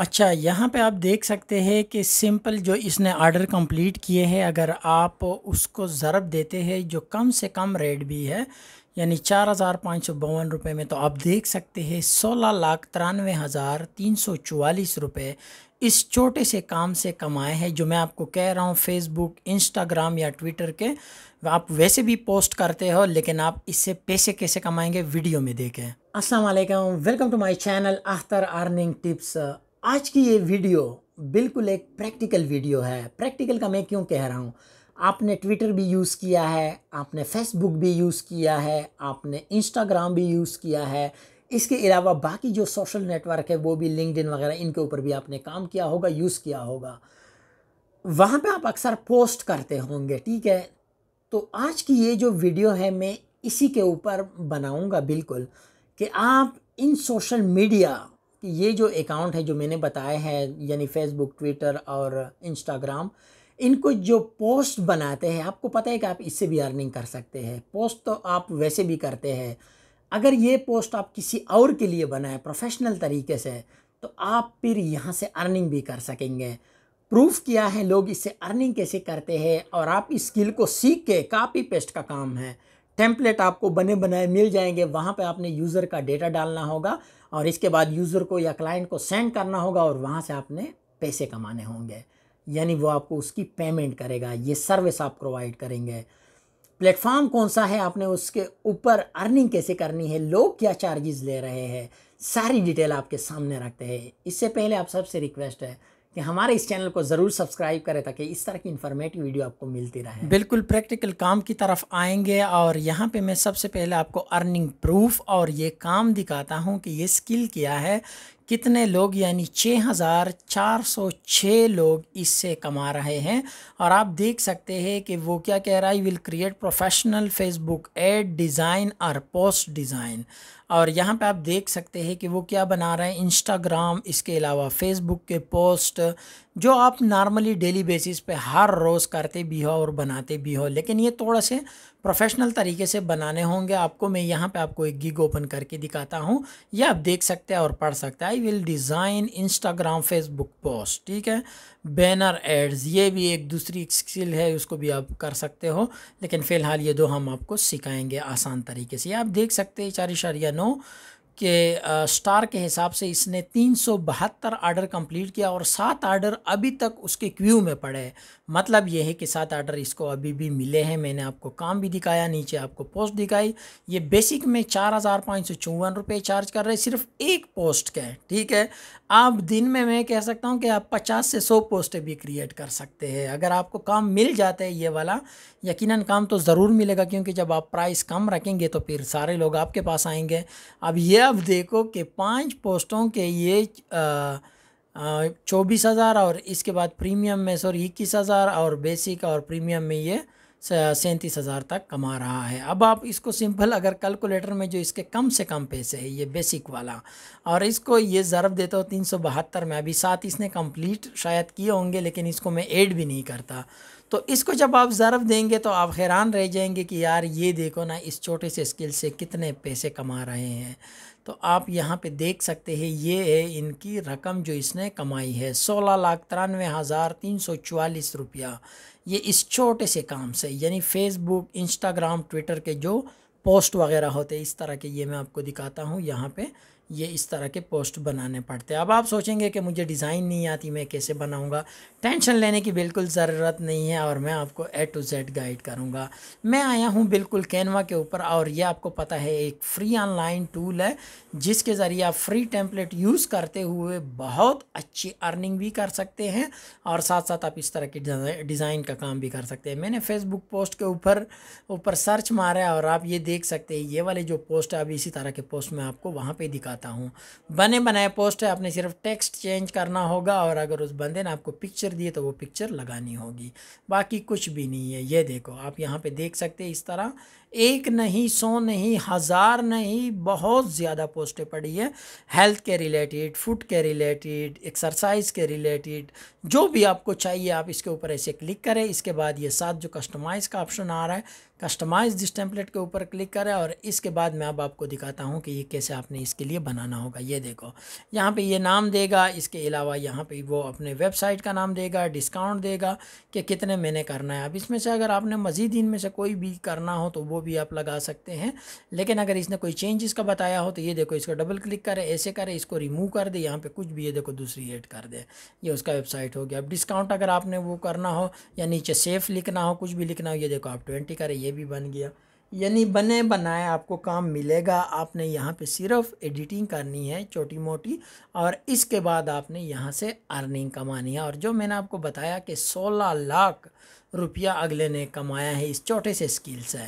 अच्छा यहाँ पे आप देख सकते हैं कि सिंपल जो इसने आर्डर कंप्लीट किए हैं अगर आप उसको ज़रब देते हैं जो कम से कम रेट भी है यानी चार हज़ार पाँच सौ बावन रुपये में तो आप देख सकते हैं सोलह लाख तिरानवे हज़ार तीन सौ चवालीस रुपये इस छोटे से काम से कमाए हैं जो मैं आपको कह रहा हूँ फेसबुक इंस्टाग्राम या ट्विटर के आप वैसे भी पोस्ट करते हो लेकिन आप इससे पैसे कैसे कमाएंगे वीडियो में देखें असलम welcome to my channel Akhtar earning tips आज की ये वीडियो बिल्कुल एक प्रैक्टिकल वीडियो है प्रैक्टिकल का मैं क्यों कह रहा हूँ आपने ट्विटर भी यूज़ किया है आपने फेसबुक भी यूज़ किया है आपने इंस्टाग्राम भी यूज़ किया है इसके अलावा बाकी जो सोशल नेटवर्क है वो भी लिंकड वगैरह इनके ऊपर भी आपने काम किया होगा यूज़ किया होगा वहाँ पे आप अक्सर पोस्ट करते होंगे ठीक है तो आज की ये जो वीडियो है मैं इसी के ऊपर बनाऊँगा बिल्कुल कि आप इन सोशल मीडिया ये जो अकाउंट है जो मैंने बताया है यानी फेसबुक ट्विटर और इंस्टाग्राम इनको जो पोस्ट बनाते हैं आपको पता है कि आप इससे भी अर्निंग कर सकते हैं पोस्ट तो आप वैसे भी करते हैं अगर ये पोस्ट आप किसी और के लिए बनाए प्रोफेशनल तरीके से तो आप फिर यहाँ से अर्निंग भी कर सकेंगे प्रूफ किया है लोग इससे अर्निंग कैसे करते हैं और आप इस स्किल को सीख के कापी पेस्ट का काम है टेम्पलेट आपको बने बनाए मिल जाएंगे वहाँ पे आपने यूज़र का डेटा डालना होगा और इसके बाद यूज़र को या क्लाइंट को सेंड करना होगा और वहाँ से आपने पैसे कमाने होंगे यानी वो आपको उसकी पेमेंट करेगा ये सर्विस आप प्रोवाइड करेंगे प्लेटफॉर्म कौन सा है आपने उसके ऊपर अर्निंग कैसे करनी है लोग क्या चार्जेस ले रहे हैं सारी डिटेल आपके सामने रखते हैं इससे पहले आप सबसे रिक्वेस्ट है कि हमारे इस चैनल को ज़रूर सब्सक्राइब करें ताकि इस तरह की इन्फॉर्मेटिव वीडियो आपको मिलती रहे बिल्कुल प्रैक्टिकल काम की तरफ आएंगे और यहाँ पे मैं सबसे पहले आपको अर्निंग प्रूफ और ये काम दिखाता हूँ कि ये स्किल क्या है कितने लोग यानी 6,406 लोग इससे कमा रहे हैं और आप देख सकते हैं कि वो क्या कह रहा है will create professional Facebook ad design और पोस्ट डिज़ाइन और यहाँ पे आप देख सकते हैं कि वो क्या बना रहे हैं इंस्टाग्राम इसके अलावा फेसबुक के पोस्ट जो आप नॉर्मली डेली बेसिस पे हर रोज़ करते भी हो और बनाते भी हो लेकिन ये थोड़ा से प्रोफेशनल तरीके से बनाने होंगे आपको मैं यहाँ पे आपको एक गिग ओपन करके दिखाता हूँ ये आप देख सकते हैं और पढ़ सकते हैं I will design Instagram Facebook post ठीक है बैनर एड्स ये भी एक दूसरी स्किल है उसको भी आप कर सकते हो लेकिन फ़िलहाल ये दो हम आपको सिखाएंगे आसान तरीके से आप देख सकते हैं चार इशारिया ¿no? के स्टार के हिसाब से इसने तीन आर्डर कंप्लीट किया और सात आर्डर अभी तक उसके क्यू में पड़े हैं मतलब यह है कि सात आर्डर इसको अभी भी मिले हैं मैंने आपको काम भी दिखाया नीचे आपको पोस्ट दिखाई ये बेसिक में चार हज़ार पाँच सौ चौवन रुपये चार्ज कर रहे हैं सिर्फ एक पोस्ट के ठीक है आप दिन में मैं कह सकता हूँ कि आप पचास से सौ पोस्टें भी क्रिएट कर सकते हैं अगर आपको काम मिल जाता है ये वाला यकीनन काम तो ज़रूर मिलेगा क्योंकि जब आप प्राइस कम रखेंगे तो फिर सारे लोग आपके पास आएंगे अब यह अब देखो कि पांच पोस्टों के ये चौबीस हज़ार और इसके बाद प्रीमियम में सॉरी इक्कीस हज़ार और बेसिक और प्रीमियम में ये सैंतीस हज़ार तक कमा रहा है अब आप इसको सिंपल अगर कैलकुलेटर में जो इसके कम से कम पैसे है ये बेसिक वाला और इसको ये ज़रब देता हूँ तीन सौ बहत्तर में अभी साथ इसने कंप्लीट शायद किए होंगे लेकिन इसको मैं ऐड भी नहीं करता तो इसको जब आप ज़रब देंगे तो आप हैरान रह जाएंगे कि यार ये देखो ना इस छोटे से स्किल से कितने पैसे कमा रहे हैं तो आप यहाँ पे देख सकते हैं ये है इनकी रकम जो इसने कमाई है सोलह लाख तिरानवे हज़ार तीन सौ चवालीस रुपया ये इस छोटे से काम से यानी फेसबुक इंस्टाग्राम ट्विटर के जो पोस्ट वगैरह होते हैं इस तरह के ये मैं आपको दिखाता हूँ यहाँ पे ये इस तरह के पोस्ट बनाने पड़ते हैं अब आप सोचेंगे कि मुझे डिज़ाइन नहीं आती मैं कैसे बनाऊंगा टेंशन लेने की बिल्कुल ज़रूरत नहीं है और मैं आपको ए टू जेड गाइड करूंगा मैं आया हूं बिल्कुल कैनवा के ऊपर और ये आपको पता है एक फ्री ऑनलाइन टूल है जिसके ज़रिए आप फ्री टेम्पलेट यूज़ करते हुए बहुत अच्छी अर्निंग भी कर सकते हैं और साथ साथ आप इस तरह के डिज़ाइन का काम भी कर सकते हैं मैंने फेसबुक पोस्ट के ऊपर ऊपर सर्च मारा और आप ये देख सकते हैं ये वाले जो पोस्ट है अभी इसी तरह के पोस्ट में आपको वहाँ पर दिखा बताता हूँ बने बनाए पोस्ट है आपने सिर्फ टेक्स्ट चेंज करना होगा और अगर उस बंदे ने आपको पिक्चर दी तो वो पिक्चर लगानी होगी बाकी कुछ भी नहीं है ये देखो आप यहाँ पे देख सकते हैं इस तरह एक नहीं सौ नहीं हज़ार नहीं बहुत ज़्यादा पोस्टें पड़ी है हेल्थ के रिलेटेड फूड के रिलेटेड एक्सरसाइज के रिलेटेड जो भी आपको चाहिए आप इसके ऊपर ऐसे क्लिक करें इसके बाद ये साथ जो कस्टमाइज़ का ऑप्शन आ रहा है कस्टमाइज दिस टेम्पलेट के ऊपर क्लिक करें और इसके बाद मैं अब आपको दिखाता हूँ कि ये कैसे आपने इसके लिए बनाना होगा ये देखो यहाँ पे ये नाम देगा इसके अलावा यहाँ पे वो अपने वेबसाइट का नाम देगा डिस्काउंट देगा कि कितने मैंने करना है अब इसमें से अगर आपने मज़ीद इनमें से कोई भी करना हो तो वो भी आप लगा सकते हैं लेकिन अगर इसने कोई चेंज इसका बताया हो तो ये देखो इसको डबल क्लिक करें ऐसे करें इसको रिमूव कर दे यहाँ पर कुछ भी ये देखो दूसरी एड कर दे ये उसका वेबसाइट हो गया अब डिस्काउंट अगर आपने वो करना हो या नीचे सेफ़ लिखना हो कुछ भी लिखना हो ये देखो आप ट्वेंटी करें ये भी बन गया यानी बने बनाए आपको काम मिलेगा आपने यहाँ पे सिर्फ एडिटिंग करनी है छोटी मोटी और इसके बाद आपने यहाँ से अर्निंग कमानी है और जो मैंने आपको बताया कि 16 लाख रुपया अगले ने कमाया है इस छोटे से स्किल से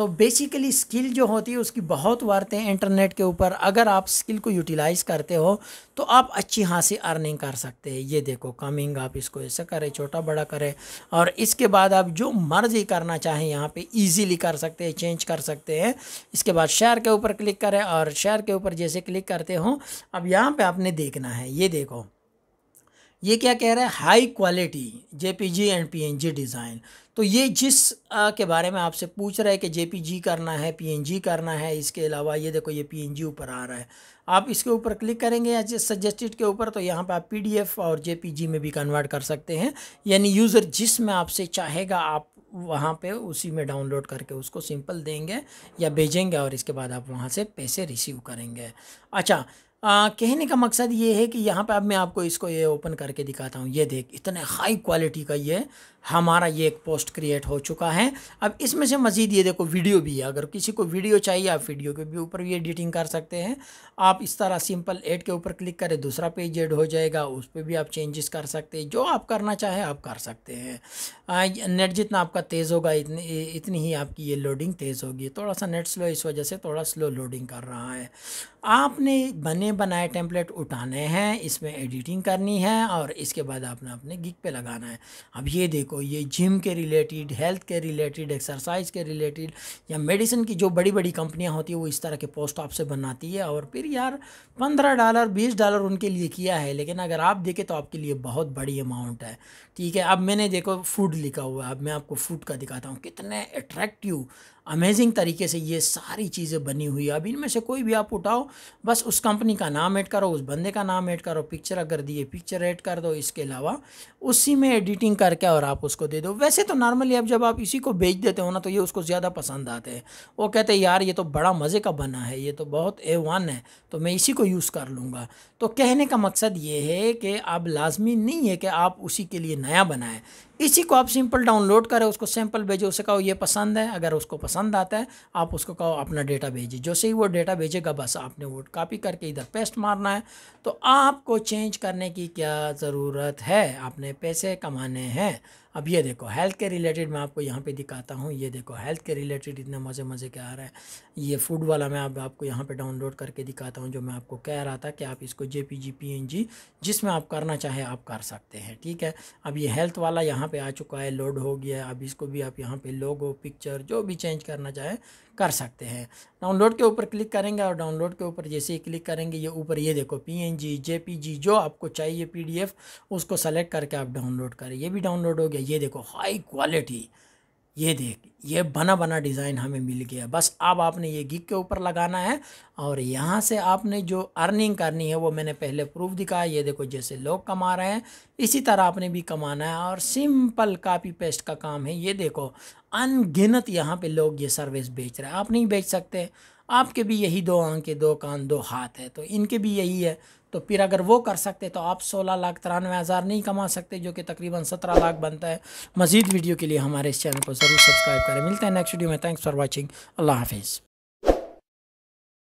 तो बेसिकली स्किल जो होती है उसकी बहुत वारतें इंटरनेट के ऊपर अगर आप स्किल को यूटिलाइज़ करते हो तो आप अच्छी से अर्निंग कर सकते हैं ये देखो कमिंग आप इसको ऐसा करें छोटा बड़ा करें और इसके बाद आप जो मर्ज़ी करना चाहें यहाँ पे इजीली कर सकते हैं चेंज कर सकते हैं इसके बाद शेयर के ऊपर क्लिक करें और शेयर के ऊपर जैसे क्लिक करते हो अब यहाँ पर आपने देखना है ये देखो ये क्या कह रहा है high quality JPG and PNG design तो ये जिस आ, के बारे में आपसे पूछ रहा है कि जेपीजी करना है पीएनजी करना है इसके अलावा ये देखो ये पीएनजी ऊपर आ रहा है आप इसके ऊपर क्लिक करेंगे या जिस सजेस्टेड के ऊपर तो यहाँ पर आप पीडीएफ और जेपीजी में भी कन्वर्ट कर सकते हैं यानी यूज़र जिस में आपसे चाहेगा आप वहाँ पर उसी में डाउनलोड करके उसको सिंपल देंगे या भेजेंगे और इसके बाद आप वहाँ से पैसे रिसीव करेंगे अच्छा आ, कहने का मकसद ये है कि यहाँ पे अब मैं आपको इसको ये ओपन करके दिखाता हूँ ये देख इतने हाई क्वालिटी का ये हमारा ये एक पोस्ट क्रिएट हो चुका है अब इसमें से मज़ीद ये देखो वीडियो भी है अगर किसी को वीडियो चाहिए आप वीडियो के भी ऊपर भी एडिटिंग कर सकते हैं आप इस तरह सिंपल एड के ऊपर क्लिक करें दूसरा पेज एड हो जाएगा उस पर भी आप चेंजेस कर सकते हैं जो आप करना चाहें आप कर सकते हैं नेट जितना आपका तेज़ होगा इतनी इतनी ही आपकी ये लोडिंग तेज़ होगी थोड़ा सा नेट स्लो इस वजह से थोड़ा स्लो लोडिंग कर रहा है आपने बने बनाए टेम्पलेट उठाने हैं इसमें एडिटिंग करनी है और इसके बाद आपने अपने गिग पर लगाना है अब ये देखो को ये जिम के रिलेटेड हेल्थ के रिलेटेड एक्सरसाइज के रिलेटेड या मेडिसिन की जो बड़ी बड़ी कंपनियां होती है वो इस तरह के पोस्ट आपसे बनाती है और फिर यार पंद्रह डॉलर बीस डॉलर उनके लिए किया है लेकिन अगर आप देखें तो आपके लिए बहुत बड़ी अमाउंट है ठीक है अब मैंने देखो फूड लिखा हुआ है अब मैं आपको फूड का दिखाता हूँ कितने अट्रैक्टिव अमेजिंग तरीके से ये सारी चीज़ें बनी हुई है अब इनमें से कोई भी आप उठाओ बस उस कंपनी का नाम ऐड करो उस बंदे का नाम ऐड करो पिक्चर अगर दिए पिक्चर ऐड कर दो इसके अलावा उसी में एडिटिंग करके और आप उसको दे दो वैसे तो नॉर्मली अब जब आप इसी को बेच देते हो ना तो ये उसको ज़्यादा पसंद आते हैं वो कहते हैं यार ये तो बड़ा मज़े का बना है ये तो बहुत ए है तो मैं इसी को यूज़ कर लूँगा तो कहने का मकसद ये है कि अब लाजमी नहीं है कि आप उसी के लिए नया बनाएं इसी को आप सिंपल डाउनलोड करें उसको सैंपल भेजो उसे कहो ये पसंद है अगर उसको पसंद आता है आप उसको कहो अपना डेटा भेजिए जैसे ही वो डेटा भेजेगा बस आपने वो कॉपी करके इधर पेस्ट मारना है तो आपको चेंज करने की क्या ज़रूरत है आपने पैसे कमाने हैं अब ये देखो हेल्थ के रिलेटेड मैं आपको यहाँ पे दिखाता हूँ ये देखो हेल्थ के रिलेटेड इतने मज़े मज़े के आ रहा है ये फूड वाला मैं अब आप, आपको यहाँ पे डाउनलोड करके दिखाता हूँ जो मैं आपको कह रहा था कि आप इसको J P G P N G जिसमें आप करना चाहें आप कर सकते हैं ठीक है अब ये हेल्थ वाला यहाँ पर आ चुका है लोड हो गया अब इसको भी आप यहाँ पर लोगो पिक्चर जो भी चेंज करना चाहें कर सकते हैं डाउनलोड के ऊपर क्लिक करेंगे और डाउनलोड के ऊपर जैसे ही क्लिक करेंगे ये ऊपर ये देखो P N G J P G जो आपको चाहिए पी डी एफ उसको सेलेक्ट करके आप डाउनलोड करें ये भी डाउनलोड हो गया गया ये देखो हाई क्वालिटी ये देख ये बना बना डिज़ाइन हमें मिल गया बस अब आपने ये गिग के ऊपर लगाना है और यहाँ से आपने जो अर्निंग करनी है वो मैंने पहले प्रूफ दिखाया ये देखो जैसे लोग कमा रहे हैं इसी तरह आपने भी कमाना है और सिंपल कापी पेस्ट का काम है ये देखो अनगिनत यहाँ पे लोग ये सर्विस बेच रहे हैं आप नहीं बेच सकते आपके भी यही दो आंखें दो कान दो हाथ है तो इनके भी यही है तो फिर अगर वो कर सकते तो आप सोलह लाख तिरानवे हज़ार नहीं कमा सकते जो कि तकरीबन सत्रह लाख बनता है मजीद वीडियो के लिए हमारे इस चैनल को ज़रूर सब्सक्राइब करें मिलते हैं नेक्स्ट वीडियो में थैंक्स फॉर वॉचिंग अल्लाह हाफिज़